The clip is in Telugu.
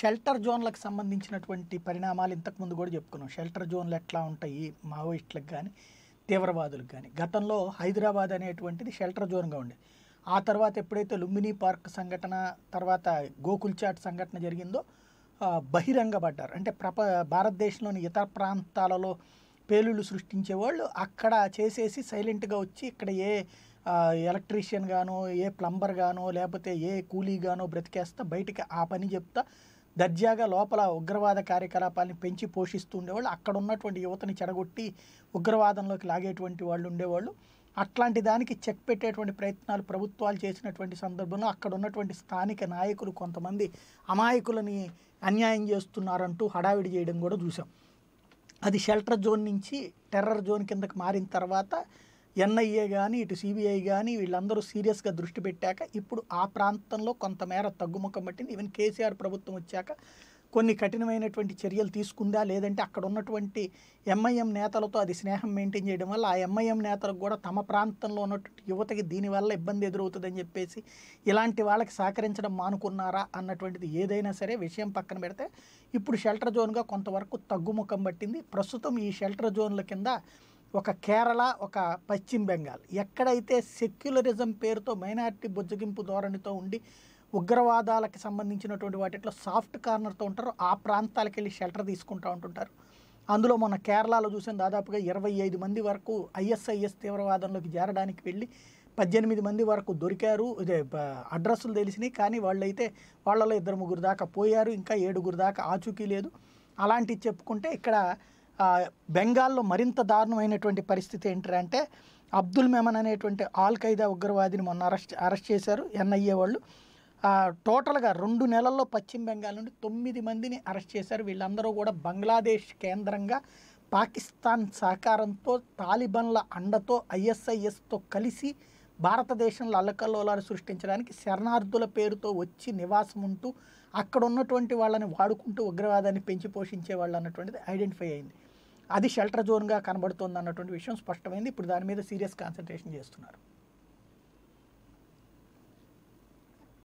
షెల్టర్ జోన్లకు సంబంధించినటువంటి పరిణామాలు ఇంతకుముందు కూడా చెప్పుకున్నాం షెల్టర్ జోన్లు ఎట్లా ఉంటాయి మావోయిస్టులకు కానీ తీవ్రవాదులకు కానీ గతంలో హైదరాబాద్ అనేటువంటిది షెల్టర్ జోన్గా ఉండేది ఆ తర్వాత ఎప్పుడైతే లుంబిని పార్క్ సంఘటన తర్వాత గోకుల్ చాట్ సంఘటన జరిగిందో బహిరంగపడ్డారు అంటే ప్రప భారతదేశంలోని ఇతర ప్రాంతాలలో పేలుళ్ళు సృష్టించే వాళ్ళు అక్కడ చేసేసి సైలెంట్గా వచ్చి ఇక్కడ ఏ ఎలక్ట్రీషియన్ గానో ఏ ప్లంబర్ గానో లేకపోతే ఏ కూలీ గానో బ్రతికేస్తా బయటికి ఆ పని చెప్తా దర్జాగా లోపల ఉగ్రవాద కార్యకలాపాలను పెంచి పోషిస్తూ ఉండేవాళ్ళు అక్కడ ఉన్నటువంటి యువతని చెడగొట్టి ఉగ్రవాదంలోకి లాగేటువంటి వాళ్ళు ఉండేవాళ్ళు అట్లాంటి దానికి చెక్ పెట్టేటువంటి ప్రయత్నాలు ప్రభుత్వాలు చేసినటువంటి సందర్భంలో అక్కడ ఉన్నటువంటి స్థానిక నాయకులు కొంతమంది అమాయకులని అన్యాయం చేస్తున్నారంటూ హడావిడి చేయడం కూడా చూసాం అది షెల్టర్ జోన్ నుంచి టెర్రర్ జోన్ కిందకి మారిన తర్వాత ఎన్ఐఏ కానీ ఇటు సిబిఐ కానీ వీళ్ళందరూ సీరియస్గా దృష్టి పెట్టాక ఇప్పుడు ఆ ప్రాంతంలో కొంతమేర తగ్గుముఖం పట్టింది ఈవెన్ కేసీఆర్ ప్రభుత్వం వచ్చాక కొన్ని కఠినమైనటువంటి చర్యలు తీసుకుందా లేదంటే అక్కడ ఉన్నటువంటి ఎంఐఎం నేతలతో అది స్నేహం మెయింటైన్ చేయడం వల్ల ఆ ఎంఐఎం నేతలకు కూడా తమ ప్రాంతంలో ఉన్నటువంటి యువతకి దీనివల్ల ఇబ్బంది ఎదురవుతుందని చెప్పేసి ఇలాంటి వాళ్ళకి సహకరించడం మానుకున్నారా అన్నటువంటిది ఏదైనా సరే విషయం పక్కన పెడితే ఇప్పుడు షెల్టర్ జోన్గా కొంతవరకు తగ్గుముఖం పట్టింది ప్రస్తుతం ఈ షెల్టర్ జోన్ల కింద ఒక కేరళ ఒక పశ్చిమ బెంగాల్ ఎక్కడైతే సెక్యులరిజం పేరుతో మైనారిటీ బుజ్జగింపు ధోరణితో ఉండి ఉగ్రవాదాలకు సంబంధించినటువంటి వాటిలో సాఫ్ట్ కార్నర్తో ఉంటారో ఆ ప్రాంతాలకు వెళ్ళి షెల్టర్ తీసుకుంటూ ఉంటుంటారు అందులో మన కేరళలో చూసిన దాదాపుగా ఇరవై ఐదు మంది వరకు ఐఎస్ఐఎస్ తీవ్రవాదంలోకి చేరడానికి వెళ్ళి పద్దెనిమిది మంది వరకు దొరికారు ఇదే అడ్రస్లు తెలిసినాయి కానీ వాళ్ళైతే వాళ్ళలో ఇద్దరు ముగ్గురు దాకా పోయారు ఇంకా ఏడుగురు దాకా ఆచూకీ లేదు అలాంటివి చెప్పుకుంటే ఇక్కడ బెంగాల్లో మరింత దారుణమైనటువంటి పరిస్థితి ఏంటంటే అబ్దుల్ మెమన్ అనేటువంటి ఆల్ ఖైదా ఉగ్రవాదిని మొన్న అరెస్ట్ అరెస్ట్ చేశారు ఎన్ఐఏ వాళ్ళు టోటల్గా రెండు నెలల్లో పశ్చిమ బెంగాల్ నుండి తొమ్మిది మందిని అరెస్ట్ చేశారు వీళ్ళందరూ కూడా బంగ్లాదేశ్ కేంద్రంగా పాకిస్తాన్ సహకారంతో తాలిబన్ల అండతో ఐఎస్ఐఎస్తో కలిసి భారతదేశంలో అల్లకల్లోలాలు సృష్టించడానికి శరణార్థుల పేరుతో వచ్చి నివాసం ఉంటూ అక్కడ ఉన్నటువంటి వాళ్ళని వాడుకుంటూ ఉగ్రవాదాన్ని పెంచి పోషించే వాళ్ళు అన్నటువంటిది ఐడెంటిఫై అయింది అది షెల్టర్ జోన్గా కనబడుతుంది అన్నటువంటి విషయం స్పష్టమైంది ఇప్పుడు దాని మీద సీరియస్ కాన్సన్ట్రేషన్ చేస్తున్నారు